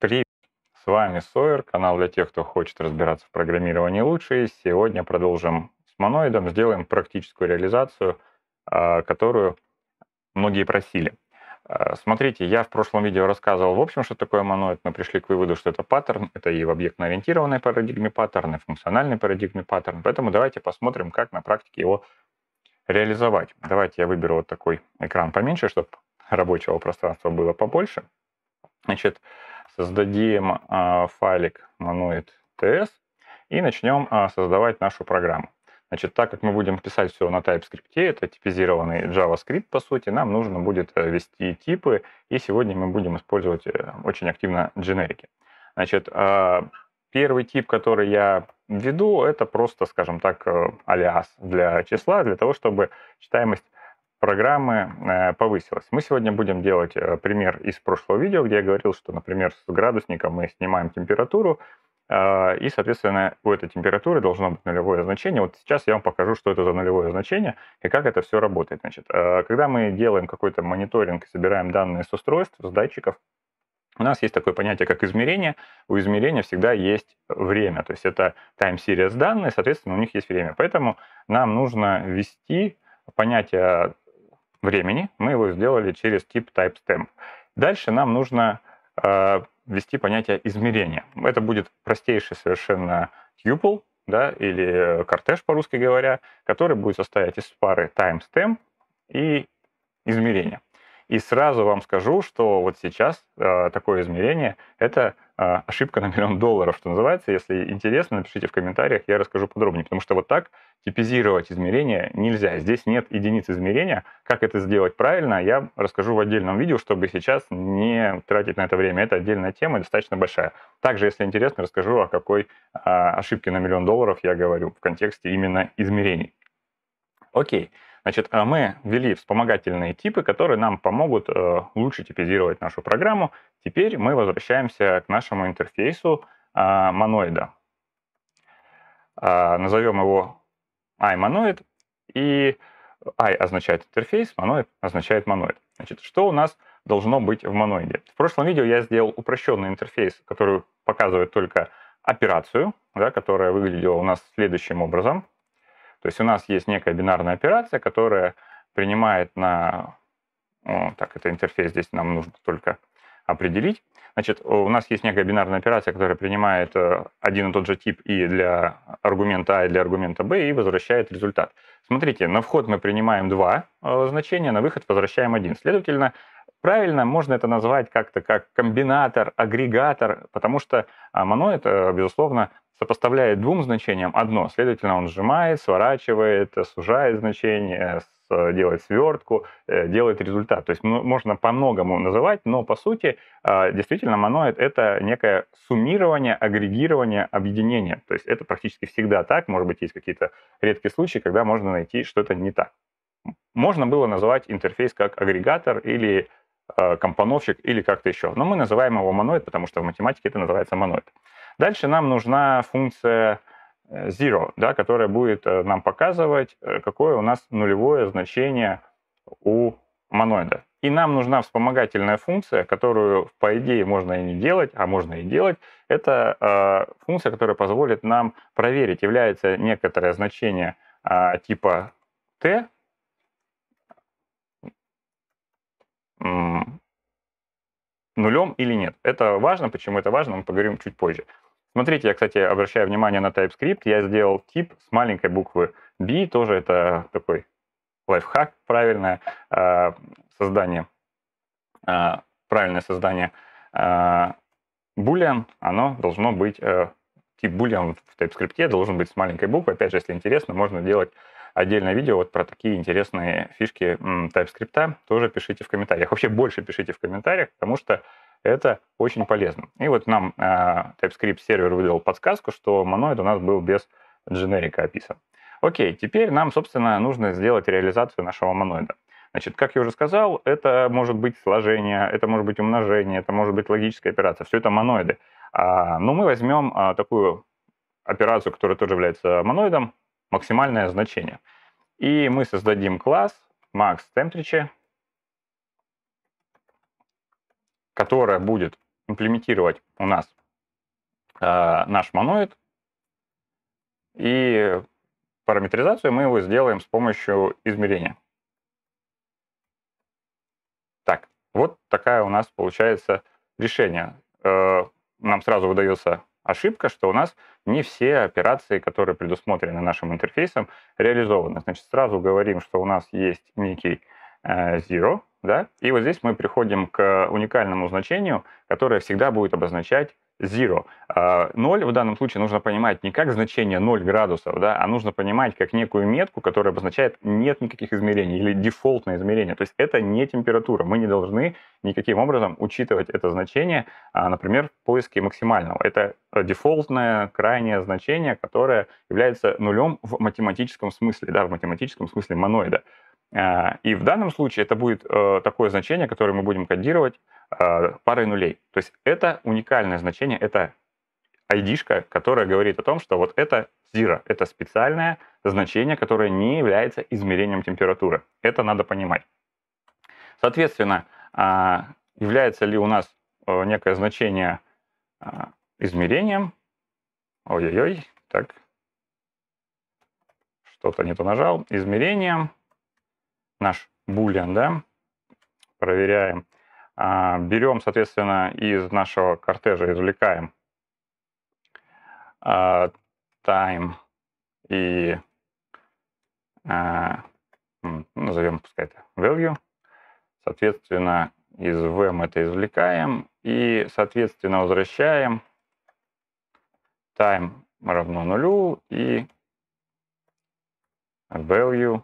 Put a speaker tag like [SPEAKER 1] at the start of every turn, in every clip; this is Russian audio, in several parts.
[SPEAKER 1] Привет! С вами Сойер, канал для тех, кто хочет разбираться в программировании лучше. И сегодня продолжим с моноидом, сделаем практическую реализацию, а, которую многие просили. А, смотрите, я в прошлом видео рассказывал, в общем, что такое моноид. Мы пришли к выводу, что это паттерн, это и в объектно-ориентированной парадигме паттерн, и в функциональной парадигме паттерн. Поэтому давайте посмотрим, как на практике его реализовать. Давайте я выберу вот такой экран поменьше, чтобы рабочего пространства было побольше. Значит, Сдадим а, файлик monoid ts и начнем а, создавать нашу программу. Значит, так как мы будем писать все на TypeScript, это типизированный JavaScript, по сути, нам нужно будет э, ввести типы, и сегодня мы будем использовать э, очень активно дженерики. Значит, а, первый тип, который я введу, это просто, скажем так, э, алиас для числа, для того, чтобы читаемость программы э, повысилась. Мы сегодня будем делать э, пример из прошлого видео, где я говорил, что, например, с градусника мы снимаем температуру, э, и, соответственно, у этой температуры должно быть нулевое значение. Вот сейчас я вам покажу, что это за нулевое значение и как это все работает. Значит, когда мы делаем какой-то мониторинг и собираем данные с устройств, с датчиков, у нас есть такое понятие, как измерение. У измерения всегда есть время. То есть это time series данные, соответственно, у них есть время. Поэтому нам нужно ввести понятие времени. Мы его сделали через тип TypeStamp. Дальше нам нужно э, ввести понятие измерения. Это будет простейший совершенно tuple, да, или э, кортеж, по-русски говоря, который будет состоять из пары timestamp и измерения. И сразу вам скажу, что вот сейчас э, такое измерение — это а, ошибка на миллион долларов, что называется. Если интересно, напишите в комментариях, я расскажу подробнее. Потому что вот так типизировать измерения нельзя. Здесь нет единиц измерения. Как это сделать правильно, я расскажу в отдельном видео, чтобы сейчас не тратить на это время. Это отдельная тема, достаточно большая. Также, если интересно, расскажу, о какой а, ошибке на миллион долларов я говорю в контексте именно измерений. Окей. Okay. Значит, а мы ввели вспомогательные типы, которые нам помогут э, лучше типизировать нашу программу. Теперь мы возвращаемся к нашему интерфейсу а, моноида. А, назовем его i и i означает интерфейс, моноид означает моноид. Значит, что у нас должно быть в моноиде? В прошлом видео я сделал упрощенный интерфейс, который показывает только операцию, да, которая выглядела у нас следующим образом – то есть у нас есть некая бинарная операция, которая принимает на... О, так, это интерфейс, здесь нам нужно только определить. Значит, у нас есть некая бинарная операция, которая принимает э, один и тот же тип и для аргумента А, и для аргумента Б, и возвращает результат. Смотрите, на вход мы принимаем два э, значения, на выход возвращаем один. Следовательно, правильно можно это назвать как-то как комбинатор, агрегатор, потому что а, моноид, безусловно, сопоставляет двум значениям одно, следовательно, он сжимает, сворачивает, сужает значение, делает свертку, э, делает результат. То есть можно по-многому называть, но по сути а, действительно моноид — это некое суммирование, агрегирование, объединение. То есть это практически всегда так. Может быть, есть какие-то редкие случаи, когда можно найти что-то не так. Можно было называть интерфейс как агрегатор или а, компоновщик или как-то еще. Но мы называем его моноид, потому что в математике это называется моноид. Дальше нам нужна функция э, zero, да, которая будет э, нам показывать, э, какое у нас нулевое значение у моноида. И нам нужна вспомогательная функция, которую, по идее, можно и не делать, а можно и делать. Это э, функция, которая позволит нам проверить, является некоторое значение э, типа t нулем или нет. Это важно. Почему это важно, мы поговорим чуть позже. Смотрите, я, кстати, обращаю внимание на TypeScript. Я сделал тип с маленькой буквы B. Тоже это такой лайфхак, правильное а, создание. А, правильное создание э, boolean, оно должно быть... Э, тип boolean в TypeScript должен быть с маленькой буквы. Опять же, если интересно, можно делать отдельное видео вот про такие интересные фишки TypeScript. Тоже пишите в комментариях. Вообще больше пишите в комментариях, потому что это очень полезно. И вот нам э, TypeScript сервер выдал подсказку, что моноид у нас был без дженерика описан. Окей, теперь нам, собственно, нужно сделать реализацию нашего моноида. Значит, как я уже сказал, это может быть сложение, это может быть умножение, это может быть логическая операция, все это моноиды. А, но ну, мы возьмем а, такую операцию, которая тоже является моноидом, максимальное значение. И мы создадим класс max temperature, которая будет имплементировать у нас э, наш моноид. И параметризацию мы его сделаем с помощью измерения. Так, вот такая у нас получается решение. Э, нам сразу выдается ошибка, что у нас не все операции, которые предусмотрены нашим интерфейсом, реализованы. Значит, сразу говорим, что у нас есть некий 0, э, да, и вот здесь мы приходим к уникальному значению, которое всегда будет обозначать 0. 0 э, в данном случае нужно понимать не как значение 0 градусов, да, а нужно понимать как некую метку, которая обозначает нет никаких измерений или дефолтное измерение. То есть это не температура. Мы не должны никаким образом учитывать это значение, а, например, в поиске максимального. Это дефолтное крайнее значение, которое является нулем в математическом смысле, да, в математическом смысле моноида. А, и в данном случае это будет э, такое значение, которое мы будем кодировать а, парой нулей. То есть это уникальное значение, это id которая говорит о том, что вот это zero, это специальное значение, которое не является измерением температуры. Это надо понимать. Соответственно, а, является ли у нас э, некое значение измерением? Ой-ой-ой, так, что-то не то нажал. Измерением наш boolean, да, проверяем. А, берем, соответственно, из нашего кортежа, извлекаем а, time и а, назовем, пускай это value. Соответственно, из vm это извлекаем и, соответственно, возвращаем time равно нулю и value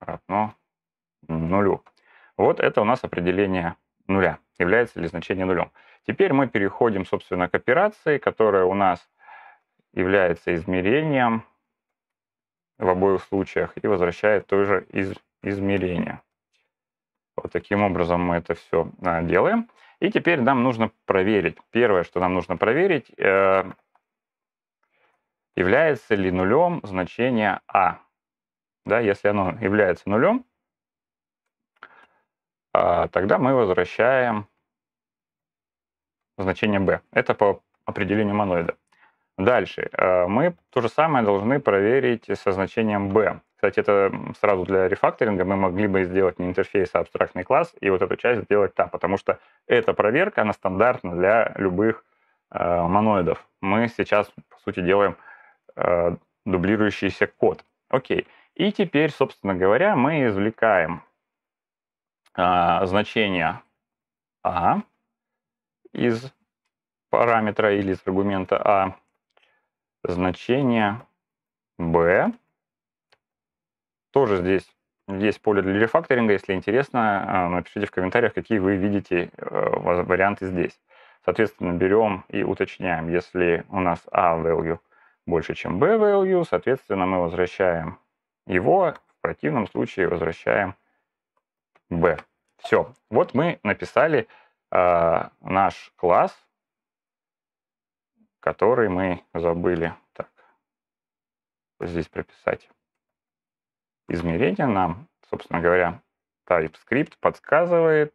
[SPEAKER 1] равно нулю. Вот это у нас определение нуля, является ли значение нулем. Теперь мы переходим, собственно, к операции, которая у нас является измерением в обоих случаях и возвращает то же из, измерение. Вот таким образом мы это все а, делаем. И теперь нам нужно проверить. Первое, что нам нужно проверить, э, является ли нулем значение А. Да, если оно является нулем, а, тогда мы возвращаем значение b. Это по определению моноида. Дальше. А, мы то же самое должны проверить со значением b. Кстати, это сразу для рефакторинга мы могли бы сделать не интерфейс, а абстрактный класс, и вот эту часть сделать там, потому что эта проверка, она стандартна для любых э, моноидов. Мы сейчас, по сути, делаем э, дублирующийся код. Окей. И теперь, собственно говоря, мы извлекаем э, значение а из параметра или из аргумента а значение b. Тоже здесь есть поле для рефакторинга. Если интересно, а, напишите в комментариях, какие вы видите а, варианты здесь. Соответственно, берем и уточняем, если у нас a value больше, чем b value, соответственно, мы возвращаем его, в противном случае возвращаем b. Все. Вот мы написали э, наш класс, который мы забыли. Так, вот здесь прописать измерение нам, собственно говоря, TypeScript подсказывает.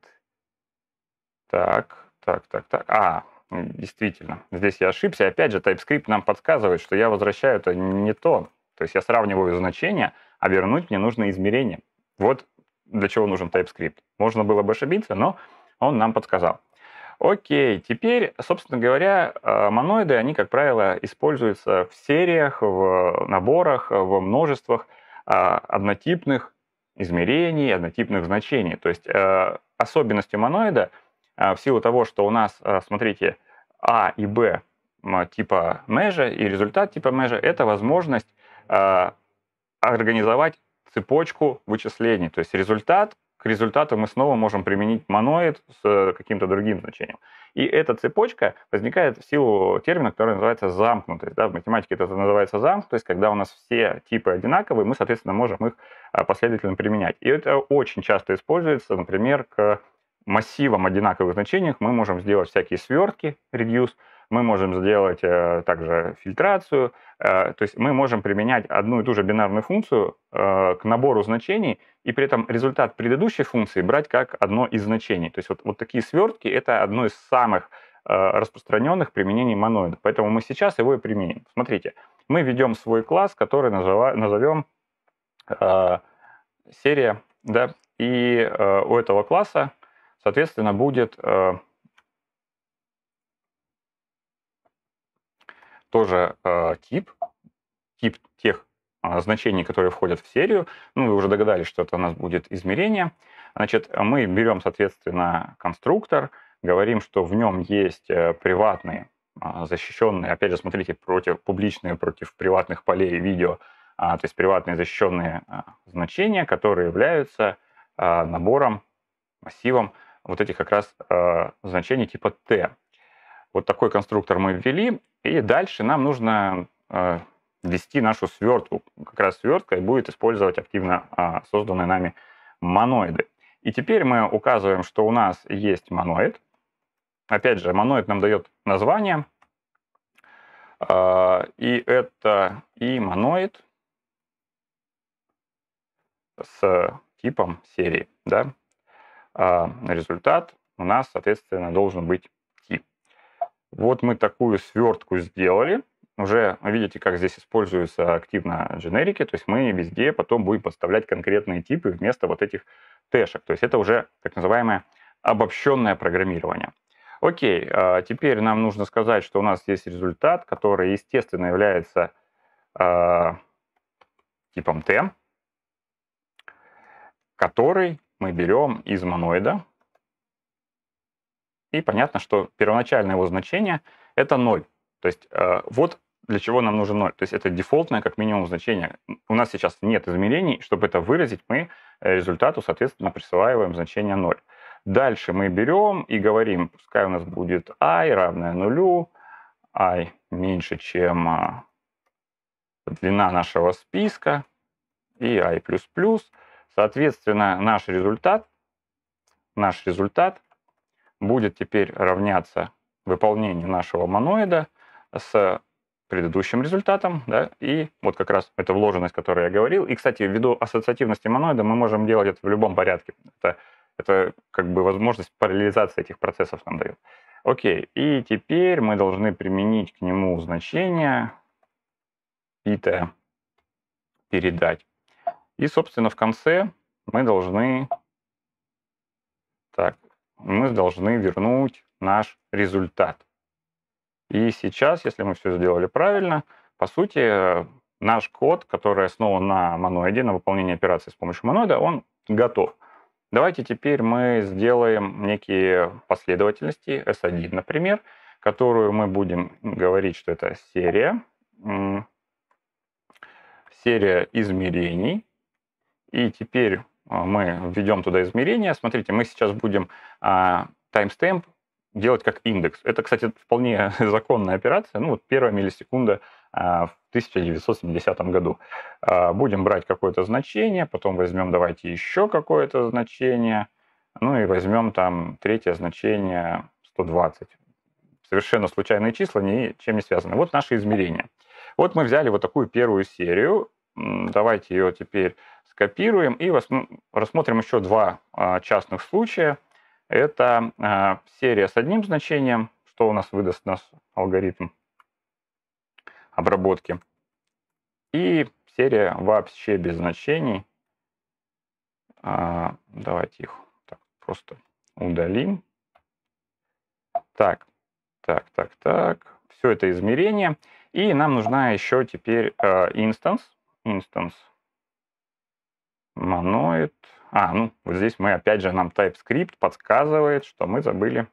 [SPEAKER 1] Так, так, так, так. А, действительно, здесь я ошибся. Опять же, TypeScript нам подсказывает, что я возвращаю это не то. То есть я сравниваю значения, а вернуть мне нужно измерение. Вот для чего нужен TypeScript. Можно было бы ошибиться, но он нам подсказал. Окей, теперь, собственно говоря, э, моноиды, они, как правило, используются в сериях, в наборах, во множествах а, однотипных измерений, однотипных значений. То есть э, особенностью моноида, э, в силу того, что у нас, смотрите, А и Б типа межа и результат типа межа, это возможность организовать цепочку вычислений. То есть результат, к результату мы снова можем применить моноид с э, каким-то другим значением. И эта цепочка возникает в силу термина, который называется замкнутость. Да, в математике это называется замкнутость, когда у нас все типы одинаковые, мы, соответственно, можем их а, последовательно применять. И это очень часто используется, например, к массивам одинаковых значений мы можем сделать всякие свертки, reduce, мы можем сделать э, также фильтрацию, э, то есть мы можем применять одну и ту же бинарную функцию э, к набору значений, и при этом результат предыдущей функции брать как одно из значений. То есть вот, вот такие свертки — это одно из самых распространенных применений моноида. Поэтому мы сейчас его и применим. Смотрите, мы ведем свой класс, который назовем э, серия, да, и э, у этого класса, соответственно, будет э, тоже э, тип, тип тех э, значений, которые входят в серию. Ну, вы уже догадались, что это у нас будет измерение. Значит, мы берем, соответственно, конструктор, говорим, что в нем есть э, приватные, э, защищенные, опять же, смотрите, против публичные, против приватных полей видео, э, то есть приватные защищенные э, значения, которые являются э, набором, массивом вот этих как раз э, значений типа T. Вот такой конструктор мы ввели, и дальше нам нужно э, ввести нашу свертку. Как раз свертка будет использовать активно а, созданные нами моноиды. И теперь мы указываем, что у нас есть моноид. Опять же, моноид нам дает название. А, и это и моноид с типом серии. Да? А, результат у нас, соответственно, должен быть вот мы такую свертку сделали. Уже видите, как здесь используются активно дженерики, то есть мы везде потом будем подставлять конкретные типы вместо вот этих тэшек. То есть это уже так называемое обобщенное программирование. Окей, а теперь нам нужно сказать, что у нас есть результат, который, естественно, является э, типом T, который мы берем из моноида, и понятно, что первоначальное его значение — это 0. То есть э, вот для чего нам нужен 0. То есть это дефолтное как минимум значение. У нас сейчас нет измерений. Чтобы это выразить, мы результату, соответственно, присваиваем значение 0. Дальше мы берем и говорим, пускай у нас будет i равное нулю, i меньше, чем а, длина нашего списка, и i++. Соответственно, наш результат, наш результат будет теперь равняться выполнению нашего моноида с предыдущим результатом, да, и вот как раз эта вложенность, о которой я говорил. И, кстати, ввиду ассоциативности моноида мы можем делать это в любом порядке. Это, это как бы возможность параллелизации этих процессов нам дает. Окей, и теперь мы должны применить к нему значение пита передать. И, собственно, в конце мы должны... Так, мы должны вернуть наш результат. И сейчас, если мы все сделали правильно, по сути, наш код, который основан на моноиде, на выполнении операции с помощью моноида, он готов. Давайте теперь мы сделаем некие последовательности, S1, например, которую мы будем говорить, что это серия, серия измерений. И теперь а, мы введем туда измерения. Смотрите, мы сейчас будем а, таймстемп делать как индекс. Это, кстати, вполне законная операция. Ну, вот первая миллисекунда а, в 1970 году. Будем брать какое-то значение, потом возьмем, давайте еще какое-то значение, ну и возьмем там третье значение 120. Совершенно случайные числа, ничем не связаны. Вот наши измерения. Вот мы взяли вот такую первую серию, давайте ее теперь скопируем и рассмотрим еще два а, частных случая. Это а, серия с одним значением, что у нас выдаст наш алгоритм обработки. И серия вообще без значений. А, давайте их так, просто удалим. Так, так, так, так. Все это измерение. И нам нужна еще теперь инстанс, э, instance моноид. А, ну, вот здесь мы, опять же, нам TypeScript подсказывает, что мы забыли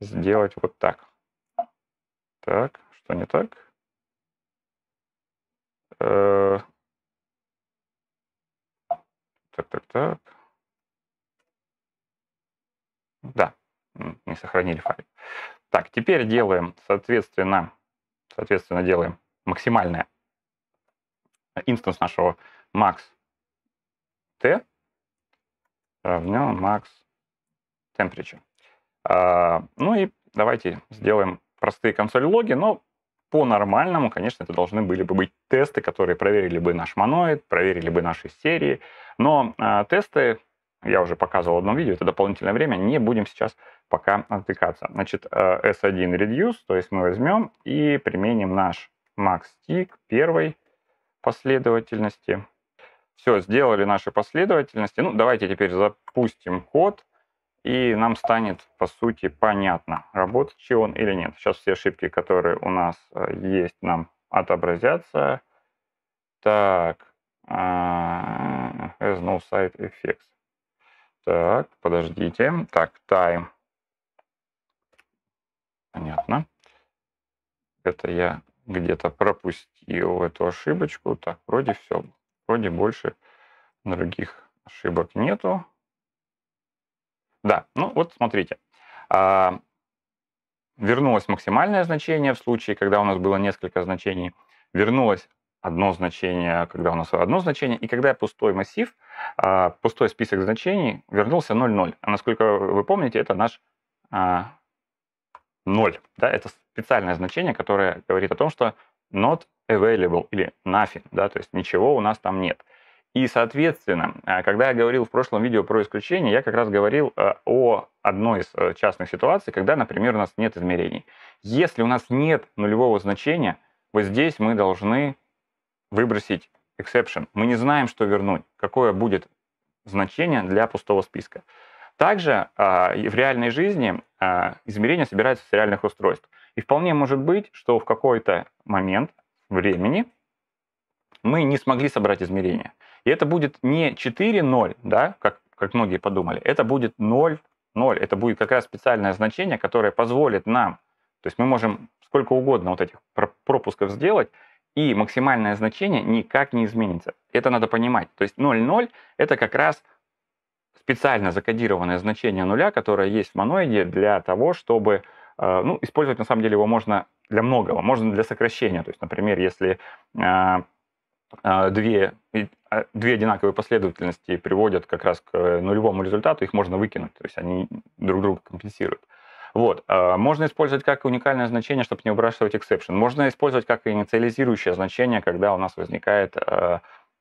[SPEAKER 1] сделать вот так. Так, что не так? Э, так, так, так. Да, не сохранили файл. Так, теперь делаем, соответственно, соответственно, делаем максимальное инстанс нашего max t равно max temperature. Ну и давайте сделаем простые консоль-логи, но по-нормальному, конечно, это должны были бы быть тесты, которые проверили бы наш моноид, проверили бы наши серии. Но э, тесты, я уже показывал в одном видео, это дополнительное время, не будем сейчас пока отвлекаться. Значит, э, S1 reduce, то есть мы возьмем и применим наш max tick первый последовательности. Все, сделали наши последовательности. Ну, давайте теперь запустим код, и нам станет, по сути, понятно, работает ли он или нет. Сейчас все ошибки, которые у нас э, есть, нам отобразятся. Так, а, has no side effects. Так, подождите. Так, time. Понятно. Это я где-то пропустил скилл эту ошибочку. Так, вроде все. Вроде больше других ошибок нету. Да, ну вот смотрите. А, вернулось максимальное значение в случае, когда у нас было несколько значений. Вернулось одно значение, когда у нас одно значение, и когда пустой массив, а, пустой список значений, вернулся 0,0. А насколько вы помните, это наш а, Ноль, Да, это специальное значение, которое говорит о том, что not available или nothing, да, то есть ничего у нас там нет. И, соответственно, а, когда я говорил в прошлом видео про исключение, я как раз говорил э, о одной из э, частных ситуаций, когда, например, у нас нет измерений. Если у нас нет нулевого значения, вот здесь мы должны выбросить exception. Мы не знаем, что вернуть, какое будет значение для пустого списка. Также э, в реальной жизни э, измерения собираются с реальных устройств. И вполне может быть, что в какой-то момент времени мы не смогли собрать измерения. И это будет не 4,0, да, как, как многие подумали, это будет 0, 0. Это будет как раз специальное значение, которое позволит нам, то есть мы можем сколько угодно вот этих пропусков сделать, и максимальное значение никак не изменится. Это надо понимать. То есть 0,0 это как раз специально закодированное значение нуля, которое есть в моноиде для того, чтобы э, ну, использовать на самом деле его можно для многого, можно для сокращения. То есть, например, если э, э, две, две одинаковые последовательности приводят как раз к нулевому результату, их можно выкинуть, то есть они друг друга компенсируют. Вот. Можно использовать как уникальное значение, чтобы не выбрасывать exception. Можно использовать как инициализирующее значение, когда у нас возникает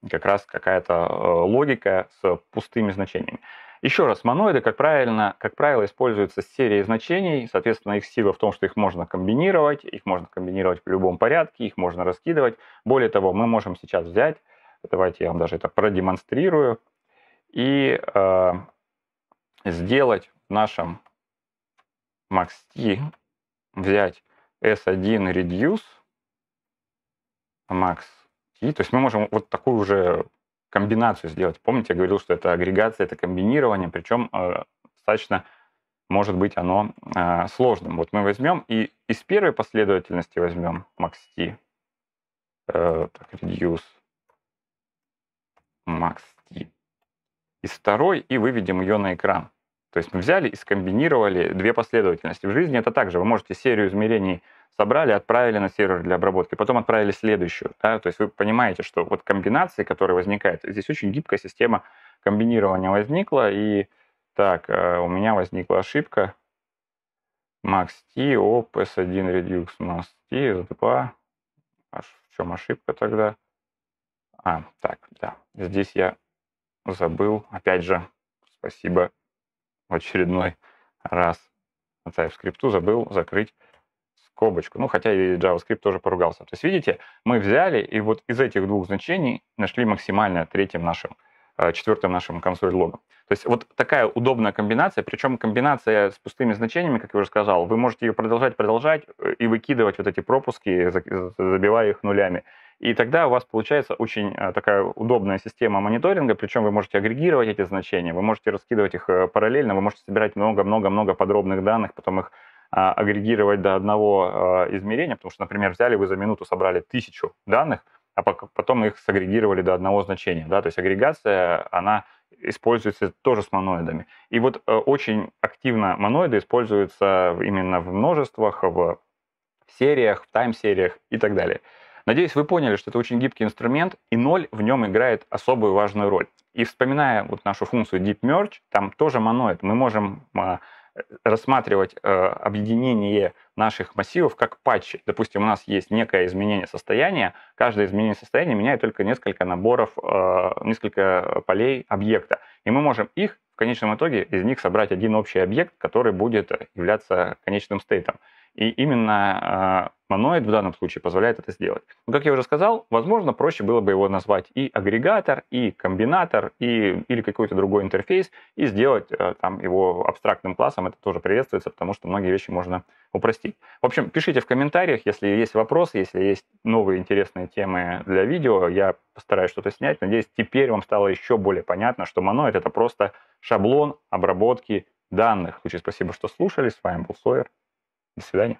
[SPEAKER 1] как раз какая-то э, логика с пустыми значениями. Еще раз, моноиды, как, правильно, как правило, используются с серией значений. Соответственно, их сила в том, что их можно комбинировать, их можно комбинировать в любом порядке, их можно раскидывать. Более того, мы можем сейчас взять, давайте я вам даже это продемонстрирую, и э, сделать в нашем maxT, взять s1 reduce, max и то есть мы можем вот такую уже комбинацию сделать. Помните, я говорил, что это агрегация, это комбинирование, причем э, достаточно может быть оно э, сложным. Вот мы возьмем и из первой последовательности возьмем maxt, э, так, reduce maxt, из второй и выведем ее на экран. То есть мы взяли и скомбинировали две последовательности. В жизни это также. Вы можете серию измерений собрали, отправили на сервер для обработки, потом отправили следующую. Да? То есть вы понимаете, что вот комбинации, которые возникают, здесь очень гибкая система комбинирования возникла, и так, э, у меня возникла ошибка. Max T, op, S1 Redux, Max T, S2. Аж в чем ошибка тогда? А, так, да, здесь я забыл, опять же, спасибо в очередной раз на TypeScript забыл закрыть скобочку. Ну, хотя и JavaScript тоже поругался. То есть, видите, мы взяли и вот из этих двух значений нашли максимальное третьим нашим э, четвертым нашим консоль-логом. То есть вот такая удобная комбинация, причем комбинация с пустыми значениями, как я уже сказал, вы можете ее продолжать, продолжать э, и выкидывать вот эти пропуски, забивая их нулями. И тогда у вас получается очень э, такая удобная система мониторинга, причем вы можете агрегировать эти значения, вы можете раскидывать их параллельно, вы можете собирать много-много-много подробных данных, потом их а, агрегировать до одного а, измерения, потому что, например, взяли вы за минуту, собрали тысячу данных, а потом их сагрегировали до одного значения. Да? То есть агрегация, она используется тоже с моноидами. И вот э, очень активно моноиды используются именно в множествах, в сериях, в тайм-сериях и так далее. Надеюсь, вы поняли, что это очень гибкий инструмент, и ноль в нем играет особую важную роль. И вспоминая вот нашу функцию deep merge, там тоже моноид. Мы можем а, рассматривать э, объединение наших массивов как патчи. Допустим, у нас есть некое изменение состояния, каждое изменение состояния меняет только несколько наборов, э, несколько полей объекта. И мы можем их в конечном итоге из них собрать один общий объект, который будет являться конечным стейтом. И именно а, моноид в данном случае позволяет это сделать. Но, как я уже сказал, возможно, проще было бы его назвать и агрегатор, и комбинатор, и, или какой-то другой интерфейс, и сделать а, там его абстрактным классом. Это тоже приветствуется, потому что многие вещи можно упростить. В общем, пишите в комментариях, если есть вопросы, если есть новые интересные темы для видео, я постараюсь что-то снять. Надеюсь, теперь вам стало еще более понятно, что моноид — это просто шаблон обработки данных. В спасибо, что слушали. С вами был Сойер. До свидания.